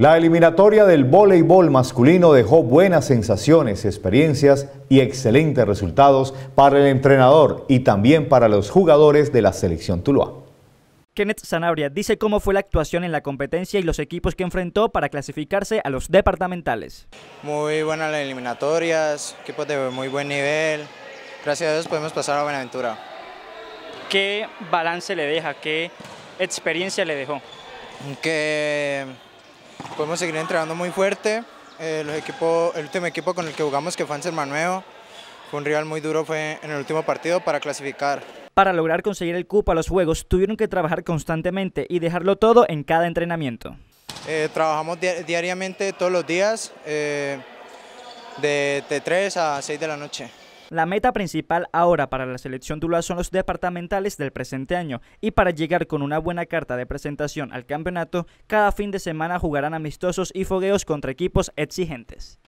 La eliminatoria del voleibol masculino dejó buenas sensaciones, experiencias y excelentes resultados para el entrenador y también para los jugadores de la selección Tuluá. Kenneth Sanabria dice cómo fue la actuación en la competencia y los equipos que enfrentó para clasificarse a los departamentales. Muy buenas las eliminatorias, equipos de muy buen nivel. Gracias a Dios podemos pasar a Buenaventura. ¿Qué balance le deja? ¿Qué experiencia le dejó? Que podemos seguir entrenando muy fuerte. Eh, los equipos, el último equipo con el que jugamos, que fue Anser Manuel, fue un rival muy duro fue en el último partido para clasificar. Para lograr conseguir el cupo a los Juegos, tuvieron que trabajar constantemente y dejarlo todo en cada entrenamiento. Eh, trabajamos diariamente todos los días, eh, de 3 a 6 de la noche. La meta principal ahora para la selección Tula son los departamentales del presente año y para llegar con una buena carta de presentación al campeonato, cada fin de semana jugarán amistosos y fogueos contra equipos exigentes.